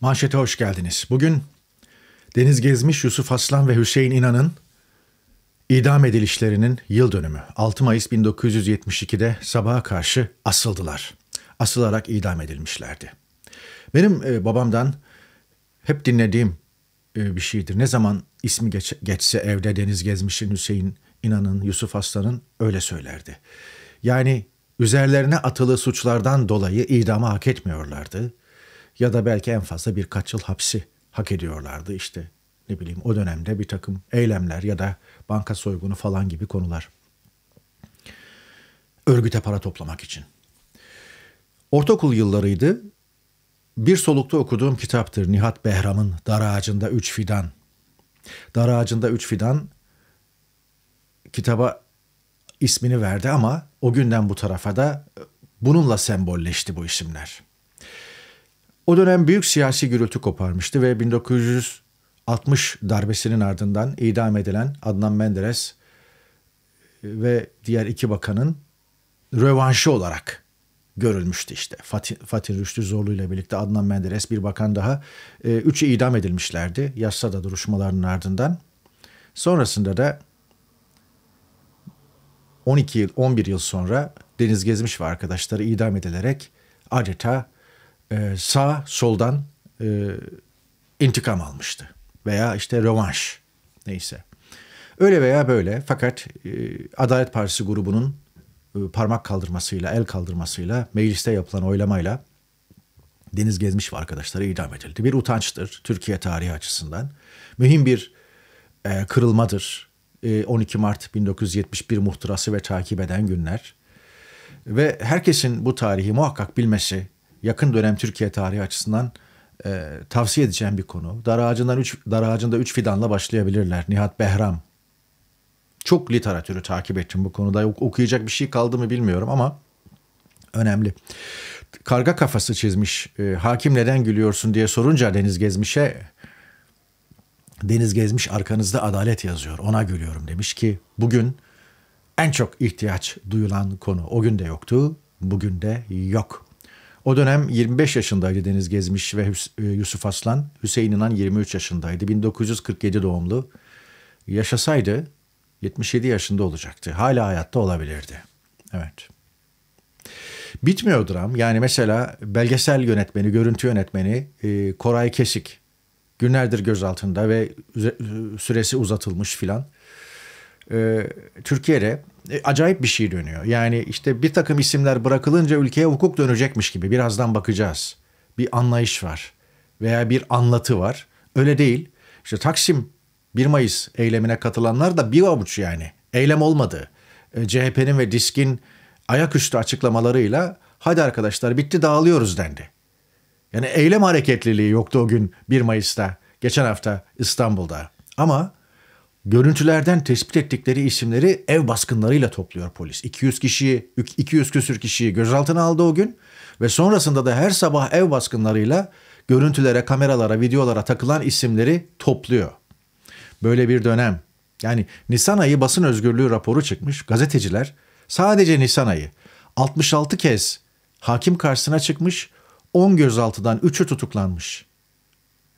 Manşete hoş geldiniz. Bugün Deniz Gezmiş, Yusuf Aslan ve Hüseyin İnan'ın idam edilişlerinin yıl dönümü. 6 Mayıs 1972'de sabaha karşı asıldılar. Asılarak idam edilmişlerdi. Benim e, babamdan hep dinlediğim e, bir şeydir. Ne zaman ismi geç, geçse evde Deniz Gezmiş'in, Hüseyin İnan'ın, Yusuf Aslan'ın öyle söylerdi. Yani üzerlerine atılı suçlardan dolayı idama hak etmiyorlardı ya da belki en fazla birkaç yıl hapsi hak ediyorlardı işte ne bileyim o dönemde bir takım eylemler ya da banka soygunu falan gibi konular. Örgüte para toplamak için. Ortaokul yıllarıydı. Bir solukta okuduğum kitaptır Nihat Behram'ın Dar Ağacında Üç Fidan. Dar Ağacında Üç Fidan kitaba ismini verdi ama o günden bu tarafa da bununla sembolleşti bu isimler. O dönem büyük siyasi gürültü koparmıştı ve 1960 darbesinin ardından idam edilen Adnan Menderes ve diğer iki bakanın rövanşı olarak görülmüştü işte. Fatih, Fatih Rüştü Zorlu ile birlikte Adnan Menderes bir bakan daha. E, üçü idam edilmişlerdi yasada duruşmalarının ardından. Sonrasında da 12 yıl 11 yıl sonra Deniz Gezmiş ve arkadaşları idam edilerek adeta e, sağ soldan e, intikam almıştı. Veya işte rövanş neyse. Öyle veya böyle fakat e, Adalet Partisi grubunun e, parmak kaldırmasıyla, el kaldırmasıyla, mecliste yapılan oylamayla Deniz Gezmiş ve arkadaşları idam edildi. Bir utançtır Türkiye tarihi açısından. Mühim bir e, kırılmadır. E, 12 Mart 1971 muhtırası ve takip eden günler. Ve herkesin bu tarihi muhakkak bilmesi yakın dönem Türkiye tarihi açısından e, tavsiye edeceğim bir konu. Dar ağacından üç, dar ağacında üç fidanla başlayabilirler. Nihat Behram. Çok literatürü takip ettim bu konuda. Okuyacak bir şey kaldı mı bilmiyorum ama önemli. Karga kafası çizmiş. E, hakim neden gülüyorsun diye sorunca Deniz Gezmiş'e Deniz Gezmiş arkanızda adalet yazıyor. Ona gülüyorum demiş ki bugün en çok ihtiyaç duyulan konu. O gün de yoktu, bugün de yok. O dönem 25 yaşındaydı Deniz Gezmiş ve e, Yusuf Aslan. Hüseyin İnan 23 yaşındaydı. 1947 doğumlu. Yaşasaydı 77 yaşında olacaktı. Hala hayatta olabilirdi. Evet. Bitmiyor dram. Yani mesela belgesel yönetmeni, görüntü yönetmeni e, Koray Kesik. Günlerdir gözaltında ve süresi uzatılmış filan e, Türkiye'de e, acayip bir şey dönüyor. Yani işte bir takım isimler bırakılınca ülkeye hukuk dönecekmiş gibi birazdan bakacağız. Bir anlayış var veya bir anlatı var. Öyle değil. İşte Taksim 1 Mayıs eylemine katılanlar da bir avuç yani. Eylem olmadı. E, CHP'nin ve DİSK'in ayaküstü açıklamalarıyla hadi arkadaşlar bitti dağılıyoruz dendi. Yani eylem hareketliliği yoktu o gün 1 Mayıs'ta, geçen hafta İstanbul'da. Ama Görüntülerden tespit ettikleri isimleri ev baskınlarıyla topluyor polis. 200 kişiyi, 200 küsür kişiyi gözaltına aldı o gün ve sonrasında da her sabah ev baskınlarıyla görüntülere, kameralara, videolara takılan isimleri topluyor. Böyle bir dönem. Yani Nisan ayı basın özgürlüğü raporu çıkmış. Gazeteciler sadece Nisan ayı 66 kez hakim karşısına çıkmış, 10 gözaltıdan 3'ü tutuklanmış.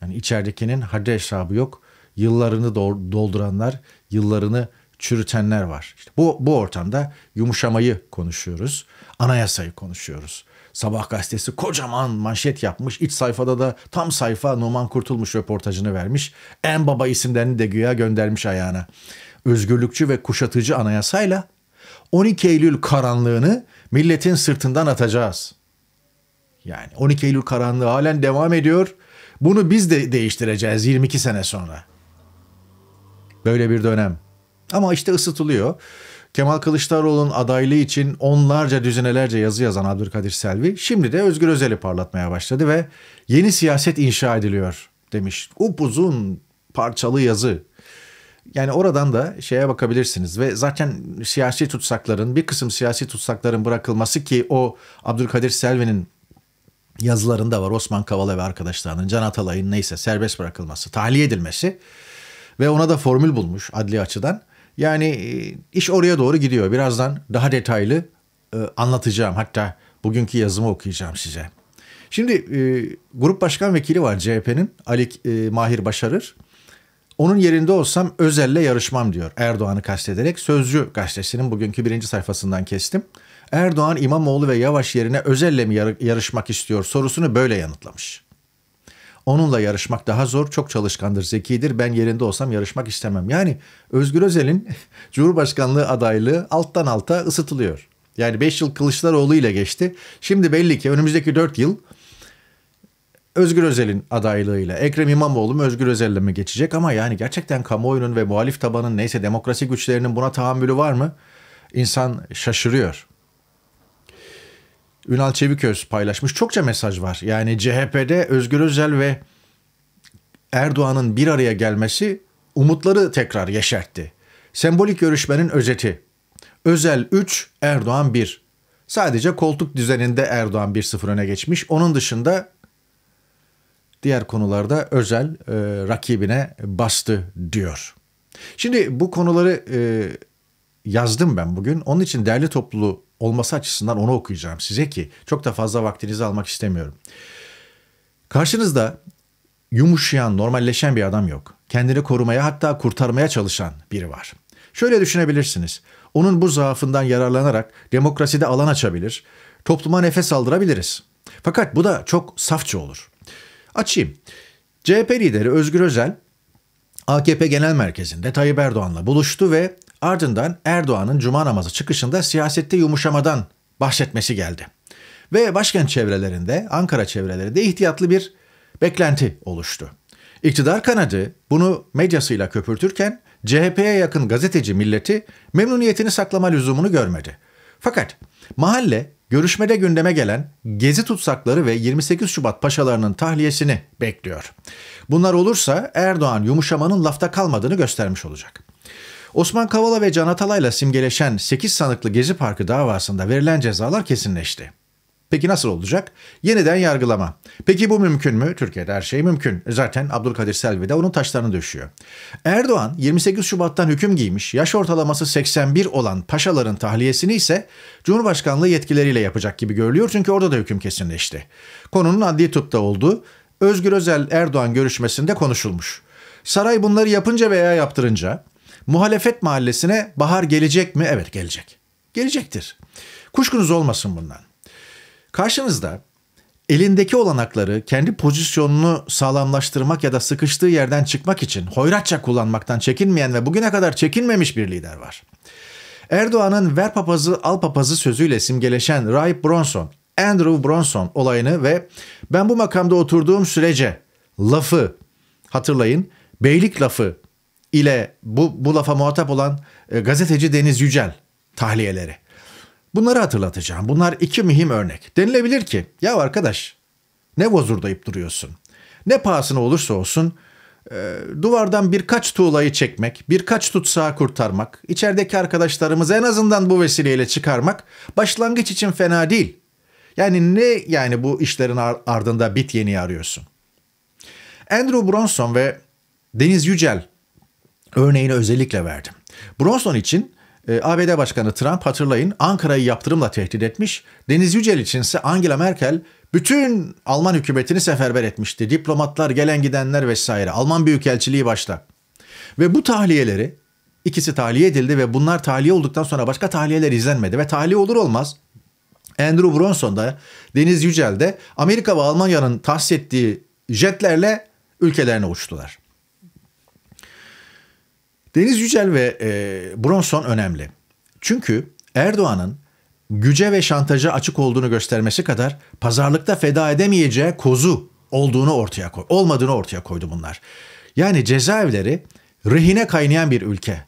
Yani içeridekinin haddi hesabı yok yıllarını dolduranlar, yıllarını çürütenler var. İşte bu, bu ortamda yumuşamayı konuşuyoruz, anayasayı konuşuyoruz. Sabah gazetesi kocaman manşet yapmış. İç sayfada da tam sayfa Numan Kurtulmuş röportajını vermiş. En baba isimlerini de güya göndermiş ayağına. Özgürlükçü ve kuşatıcı anayasayla 12 Eylül karanlığını milletin sırtından atacağız. Yani 12 Eylül karanlığı halen devam ediyor. Bunu biz de değiştireceğiz 22 sene sonra. Böyle bir dönem. Ama işte ısıtılıyor. Kemal Kılıçdaroğlu'nun adaylığı için onlarca düzinelerce yazı yazan Abdülkadir Selvi şimdi de Özgür Özel'i parlatmaya başladı ve yeni siyaset inşa ediliyor demiş. Upuzun parçalı yazı. Yani oradan da şeye bakabilirsiniz ve zaten siyasi tutsakların bir kısım siyasi tutsakların bırakılması ki o Abdülkadir Selvi'nin yazılarında var Osman Kavala ve arkadaşlarının Can Atalay'ın neyse serbest bırakılması, tahliye edilmesi ve ona da formül bulmuş adli açıdan. Yani e, iş oraya doğru gidiyor. Birazdan daha detaylı e, anlatacağım. Hatta bugünkü yazımı okuyacağım size. Şimdi e, grup başkan vekili var CHP'nin Ali e, Mahir Başarır. Onun yerinde olsam Özel'le yarışmam diyor Erdoğan'ı kastederek Sözcü gazetesinin bugünkü birinci sayfasından kestim. Erdoğan İmamoğlu ve Yavaş yerine Özel'le mi yarışmak istiyor sorusunu böyle yanıtlamış. Onunla yarışmak daha zor. Çok çalışkandır, zekidir. Ben yerinde olsam yarışmak istemem. Yani Özgür Özel'in Cumhurbaşkanlığı adaylığı alttan alta ısıtılıyor. Yani 5 yıl Kılıçdaroğlu ile geçti. Şimdi belli ki önümüzdeki 4 yıl Özgür Özel'in adaylığıyla Ekrem İmamoğlu mu Özgür Özel'le mi geçecek ama yani gerçekten kamuoyunun ve muhalif tabanın neyse demokrasi güçlerinin buna tahammülü var mı? İnsan şaşırıyor. Ünal Çeviköz paylaşmış. Çokça mesaj var. Yani CHP'de Özgür Özel ve Erdoğan'ın bir araya gelmesi umutları tekrar yeşertti. Sembolik görüşmenin özeti. Özel 3, Erdoğan 1. Sadece koltuk düzeninde Erdoğan 1-0 öne geçmiş. Onun dışında diğer konularda özel e, rakibine bastı diyor. Şimdi bu konuları e, yazdım ben bugün. Onun için derli toplu olması açısından onu okuyacağım size ki çok da fazla vaktinizi almak istemiyorum. Karşınızda yumuşayan, normalleşen bir adam yok. Kendini korumaya hatta kurtarmaya çalışan biri var. Şöyle düşünebilirsiniz. Onun bu zaafından yararlanarak demokraside alan açabilir, topluma nefes aldırabiliriz. Fakat bu da çok safça olur. Açayım. CHP lideri Özgür Özel AKP Genel Merkezi'nde Tayyip Erdoğan'la buluştu ve Ardından Erdoğan'ın cuma namazı çıkışında siyasette yumuşamadan bahsetmesi geldi. Ve başkent çevrelerinde, Ankara çevrelerinde ihtiyatlı bir beklenti oluştu. İktidar kanadı bunu medyasıyla köpürtürken CHP'ye yakın gazeteci milleti memnuniyetini saklama lüzumunu görmedi. Fakat mahalle görüşmede gündeme gelen gezi tutsakları ve 28 Şubat paşalarının tahliyesini bekliyor. Bunlar olursa Erdoğan yumuşamanın lafta kalmadığını göstermiş olacak. Osman Kavala ve Can Atalay'la simgeleşen 8 sanıklı Gezi Parkı davasında verilen cezalar kesinleşti. Peki nasıl olacak? Yeniden yargılama. Peki bu mümkün mü? Türkiye'de her şey mümkün. Zaten Abdülkadir Selvi de onun taşlarını döşüyor. Erdoğan 28 Şubat'tan hüküm giymiş, yaş ortalaması 81 olan paşaların tahliyesini ise Cumhurbaşkanlığı yetkileriyle yapacak gibi görülüyor çünkü orada da hüküm kesinleşti. Konunun adli tıpta olduğu Özgür Özel Erdoğan görüşmesinde konuşulmuş. Saray bunları yapınca veya yaptırınca Muhalefet mahallesine bahar gelecek mi? Evet gelecek. Gelecektir. Kuşkunuz olmasın bundan. Karşınızda elindeki olanakları kendi pozisyonunu sağlamlaştırmak ya da sıkıştığı yerden çıkmak için hoyratça kullanmaktan çekinmeyen ve bugüne kadar çekinmemiş bir lider var. Erdoğan'ın ver papazı al papazı sözüyle simgeleşen Ray Bronson, Andrew Bronson olayını ve ben bu makamda oturduğum sürece lafı hatırlayın beylik lafı ile bu, bu lafa muhatap olan e, gazeteci Deniz Yücel tahliyeleri. Bunları hatırlatacağım. Bunlar iki mühim örnek. Denilebilir ki ya arkadaş ne vozurdayıp duruyorsun. Ne pahasına olursa olsun e, duvardan birkaç tuğlayı çekmek, birkaç tutsağı kurtarmak, içerideki arkadaşlarımızı en azından bu vesileyle çıkarmak başlangıç için fena değil. Yani ne yani bu işlerin ardında bit yeni arıyorsun? Andrew Bronson ve Deniz Yücel örneğini özellikle verdim. Bronson için e, ABD Başkanı Trump hatırlayın Ankara'yı yaptırımla tehdit etmiş. Deniz Yücel için ise Angela Merkel bütün Alman hükümetini seferber etmişti. Diplomatlar, gelen gidenler vesaire. Alman Büyükelçiliği başta. Ve bu tahliyeleri ikisi tahliye edildi ve bunlar tahliye olduktan sonra başka tahliyeler izlenmedi. Ve tahliye olur olmaz Andrew Bronson da Deniz Yücel de Amerika ve Almanya'nın tahsis ettiği jetlerle ülkelerine uçtular. Deniz Yücel ve e, Bronson önemli. Çünkü Erdoğan'ın güce ve şantaja açık olduğunu göstermesi kadar pazarlıkta feda edemeyeceği kozu olduğunu ortaya koy, olmadığını ortaya koydu bunlar. Yani cezaevleri rehine kaynayan bir ülke.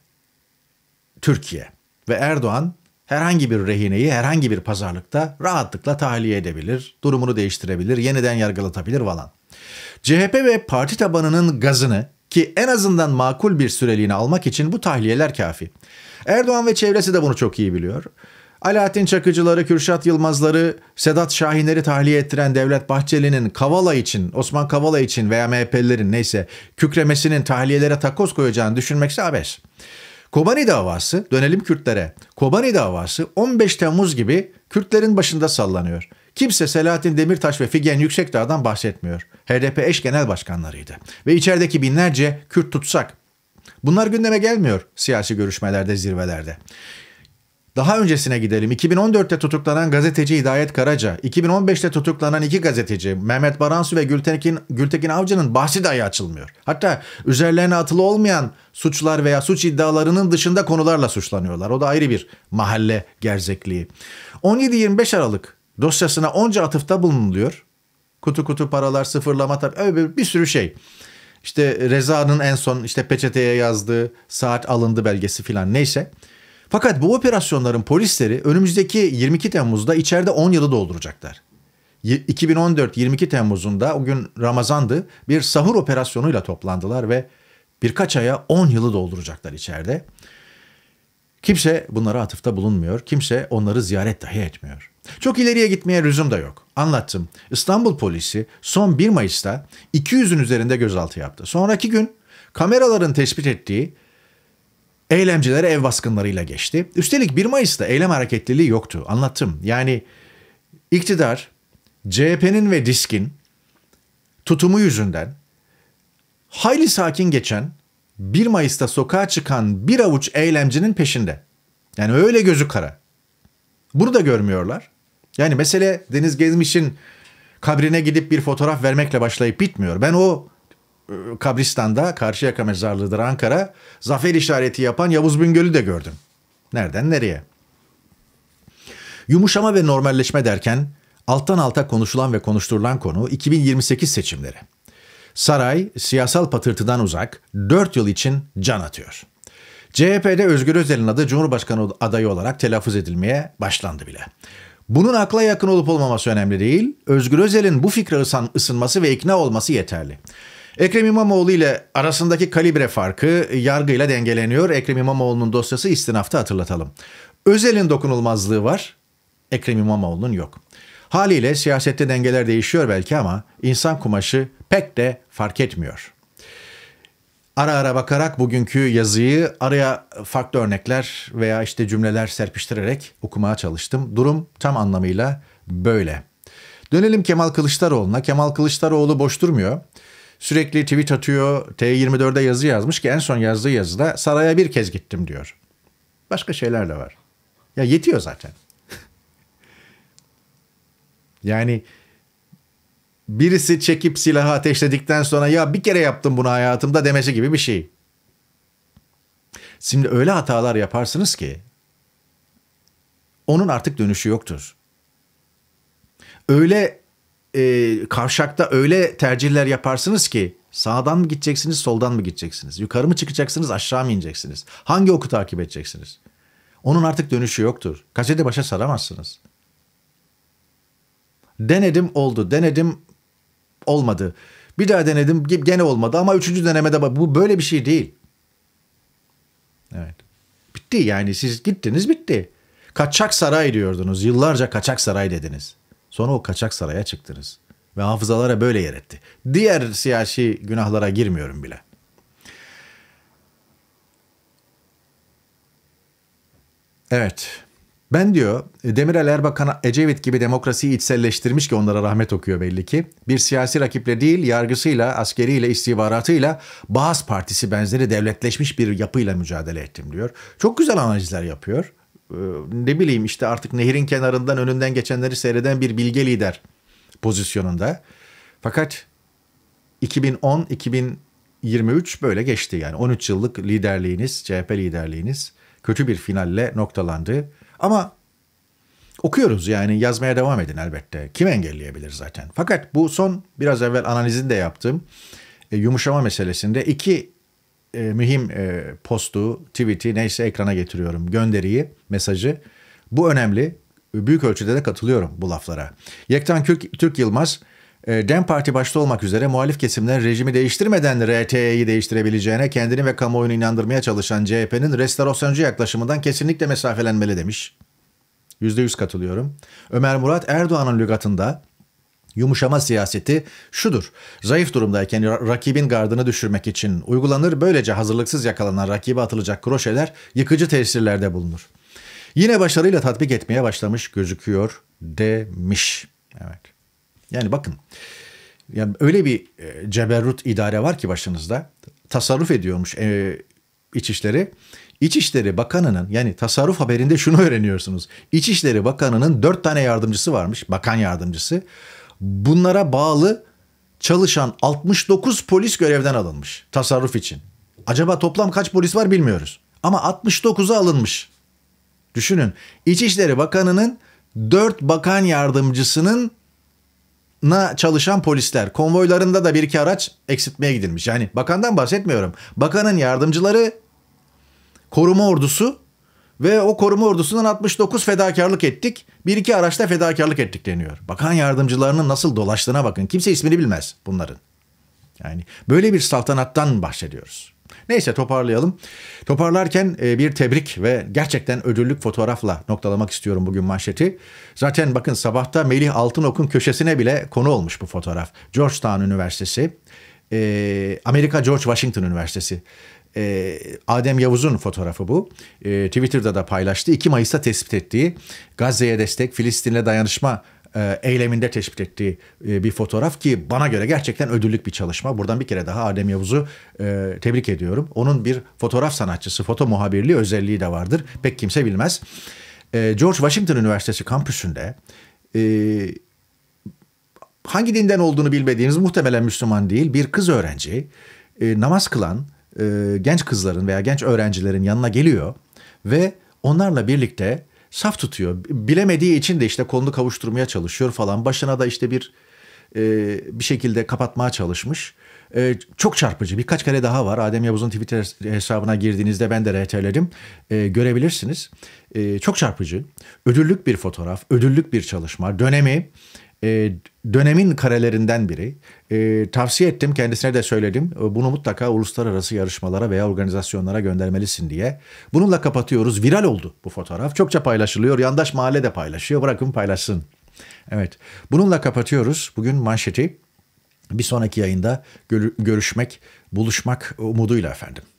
Türkiye ve Erdoğan herhangi bir rehineyi herhangi bir pazarlıkta rahatlıkla tahliye edebilir, durumunu değiştirebilir, yeniden yargılatabilir falan. CHP ve parti tabanının gazını ki en azından makul bir süreliğine almak için bu tahliyeler kafi. Erdoğan ve çevresi de bunu çok iyi biliyor. Alaaddin Çakıcıları, Kürşat Yılmazları, Sedat Şahinleri tahliye ettiren Devlet Bahçeli'nin Kavala için, Osman Kavala için veya MHP'lilerin neyse kükremesinin tahliyelere takoz koyacağını düşünmekse abes. Kobani davası, dönelim Kürtlere. Kobani davası 15 Temmuz gibi Kürtlerin başında sallanıyor.'' Kimse Selahattin Demirtaş ve Figen Yüksekdağ'dan bahsetmiyor. HDP eş genel başkanlarıydı. Ve içerideki binlerce Kürt tutsak. Bunlar gündeme gelmiyor siyasi görüşmelerde, zirvelerde. Daha öncesine gidelim. 2014'te tutuklanan gazeteci Hidayet Karaca, 2015'te tutuklanan iki gazeteci Mehmet Baransu ve Gültekin, Gültekin Avcı'nın bahsi dahi açılmıyor. Hatta üzerlerine atılı olmayan suçlar veya suç iddialarının dışında konularla suçlanıyorlar. O da ayrı bir mahalle gerzekliği. 17-25 Aralık Dosyasına onca atıfta bulunuluyor. Kutu kutu paralar, sıfırlama tabi bir sürü şey. İşte Reza'nın en son işte peçeteye yazdığı saat alındı belgesi filan neyse. Fakat bu operasyonların polisleri önümüzdeki 22 Temmuz'da içeride 10 yılı dolduracaklar. 2014 22 Temmuz'unda o gün Ramazan'dı bir sahur operasyonuyla toplandılar ve birkaç aya 10 yılı dolduracaklar içeride. Kimse bunlara atıfta bulunmuyor. Kimse onları ziyaret dahi etmiyor. Çok ileriye gitmeye lüzum da yok. Anlattım. İstanbul polisi son 1 Mayıs'ta 200'ün üzerinde gözaltı yaptı. Sonraki gün kameraların tespit ettiği eylemcilere ev baskınlarıyla geçti. Üstelik 1 Mayıs'ta eylem hareketliliği yoktu. Anlattım. Yani iktidar CHP'nin ve Disk'in tutumu yüzünden hayli sakin geçen 1 Mayıs'ta sokağa çıkan bir avuç eylemcinin peşinde. Yani öyle gözü kara. Bunu da görmüyorlar. Yani mesele Deniz Gezmiş'in kabrine gidip bir fotoğraf vermekle başlayıp bitmiyor. Ben o e, kabristanda Karşıyaka Mezarlığı'dır Ankara zafer işareti yapan Yavuz Bingöl'ü de gördüm. Nereden nereye? Yumuşama ve normalleşme derken alttan alta konuşulan ve konuşturulan konu 2028 seçimleri. Saray siyasal patırtıdan uzak 4 yıl için can atıyor. CHP'de Özgür Özel'in adı Cumhurbaşkanı adayı olarak telaffuz edilmeye başlandı bile. Bunun akla yakın olup olmaması önemli değil. Özgür Özel'in bu fikre ısınması ve ikna olması yeterli. Ekrem İmamoğlu ile arasındaki kalibre farkı yargıyla dengeleniyor. Ekrem İmamoğlu'nun dosyası istinafta hatırlatalım. Özel'in dokunulmazlığı var, Ekrem İmamoğlu'nun yok. Haliyle siyasette dengeler değişiyor belki ama insan kumaşı pek de fark etmiyor. Ara ara bakarak bugünkü yazıyı araya farklı örnekler veya işte cümleler serpiştirerek okumaya çalıştım. Durum tam anlamıyla böyle. Dönelim Kemal Kılıçdaroğlu'na. Kemal Kılıçdaroğlu boş durmuyor. Sürekli tweet atıyor. T24'de yazı yazmış ki en son yazdığı yazıda saraya bir kez gittim diyor. Başka şeyler de var. Ya yetiyor zaten. yani birisi çekip silahı ateşledikten sonra ya bir kere yaptım bunu hayatımda demesi gibi bir şey. Şimdi öyle hatalar yaparsınız ki onun artık dönüşü yoktur. Öyle e, kavşakta öyle tercihler yaparsınız ki sağdan mı gideceksiniz soldan mı gideceksiniz? Yukarı mı çıkacaksınız aşağı mı ineceksiniz? Hangi oku takip edeceksiniz? Onun artık dönüşü yoktur. Kaseti başa saramazsınız. Denedim oldu, denedim olmadı. Bir daha denedim gene olmadı ama üçüncü denemede bu böyle bir şey değil. Evet. Bitti yani siz gittiniz bitti. Kaçak saray diyordunuz. Yıllarca kaçak saray dediniz. Sonra o kaçak saraya çıktınız. Ve hafızalara böyle yer etti. Diğer siyasi günahlara girmiyorum bile. Evet. Ben diyor e, Demirel Erbakan Ecevit gibi demokrasiyi içselleştirmiş ki onlara rahmet okuyor belli ki. Bir siyasi rakiple değil yargısıyla, askeriyle, istihbaratıyla Bağız Partisi benzeri devletleşmiş bir yapıyla mücadele ettim diyor. Çok güzel analizler yapıyor. E, ne bileyim işte artık nehrin kenarından önünden geçenleri seyreden bir bilge lider pozisyonunda. Fakat 2010-2023 böyle geçti yani 13 yıllık liderliğiniz, CHP liderliğiniz kötü bir finalle noktalandı. Ama okuyoruz yani yazmaya devam edin elbette. Kim engelleyebilir zaten? Fakat bu son biraz evvel analizini de yaptım. E, yumuşama meselesinde iki e, mühim e, postu, tweet'i neyse ekrana getiriyorum. Gönderiyi, mesajı. Bu önemli. Büyük ölçüde de katılıyorum bu laflara. Yektan Türk Yılmaz e, Dem Parti başta olmak üzere muhalif kesimler rejimi değiştirmeden RT'yi değiştirebileceğine kendini ve kamuoyunu inandırmaya çalışan CHP'nin restorasyoncu yaklaşımından kesinlikle mesafelenmeli demiş. %100 katılıyorum. Ömer Murat Erdoğan'ın lügatında Yumuşama siyaseti şudur. Zayıf durumdayken rakibin gardını düşürmek için uygulanır. Böylece hazırlıksız yakalanan rakibe atılacak kroşeler yıkıcı tesirlerde bulunur. Yine başarıyla tatbik etmeye başlamış gözüküyor demiş. Evet. Yani bakın yani öyle bir e, ceberrut idare var ki başınızda tasarruf ediyormuş e, İçişleri. İçişleri Bakanı'nın yani tasarruf haberinde şunu öğreniyorsunuz. İçişleri Bakanı'nın dört tane yardımcısı varmış. Bakan yardımcısı. Bunlara bağlı çalışan 69 polis görevden alınmış tasarruf için. Acaba toplam kaç polis var bilmiyoruz. Ama 69'a alınmış. Düşünün İçişleri Bakanı'nın 4 bakan yardımcısının na çalışan polisler konvoylarında da bir iki araç eksiltmeye gidilmiş. Yani bakandan bahsetmiyorum. Bakanın yardımcıları, koruma ordusu ve o koruma ordusundan 69 fedakarlık ettik. Bir iki araçta fedakarlık ettik deniyor. Bakan yardımcılarının nasıl dolaştığına bakın. Kimse ismini bilmez bunların. Yani böyle bir saltanattan bahsediyoruz. Neyse toparlayalım. Toparlarken e, bir tebrik ve gerçekten ödüllük fotoğrafla noktalamak istiyorum bugün manşeti. Zaten bakın sabahta Melih Altınok'un köşesine bile konu olmuş bu fotoğraf. Georgetown Üniversitesi, e, Amerika George Washington Üniversitesi. E, Adem Yavuz'un fotoğrafı bu. Twitter'da da paylaştı. 2 Mayıs'ta tespit ettiği Gazze'ye destek, Filistin'le dayanışma e, eyleminde tespit ettiği e, bir fotoğraf ki bana göre gerçekten ödüllük bir çalışma. Buradan bir kere daha Adem Yavuz'u e, tebrik ediyorum. Onun bir fotoğraf sanatçısı, foto muhabirliği özelliği de vardır. Pek kimse bilmez. E, George Washington Üniversitesi kampüsünde e, hangi dinden olduğunu bilmediğiniz muhtemelen Müslüman değil bir kız öğrenci e, namaz kılan e, genç kızların veya genç öğrencilerin yanına geliyor ve onlarla birlikte saf tutuyor. Bilemediği için de işte kolunu kavuşturmaya çalışıyor falan. Başına da işte bir e, bir şekilde kapatmaya çalışmış. E, çok çarpıcı. Birkaç kare daha var. Adem Yavuz'un Twitter hesabına girdiğinizde ben de RT'lerim. E, görebilirsiniz. E, çok çarpıcı. Ödüllük bir fotoğraf, ödüllük bir çalışma. Dönemi e, dönemin karelerinden biri. E, tavsiye ettim, kendisine de söyledim. E, bunu mutlaka uluslararası yarışmalara veya organizasyonlara göndermelisin diye. Bununla kapatıyoruz. Viral oldu bu fotoğraf. Çokça paylaşılıyor. Yandaş mahalle de paylaşıyor. Bırakın paylaşsın. Evet. Bununla kapatıyoruz. Bugün manşeti. Bir sonraki yayında görüşmek, buluşmak umuduyla efendim.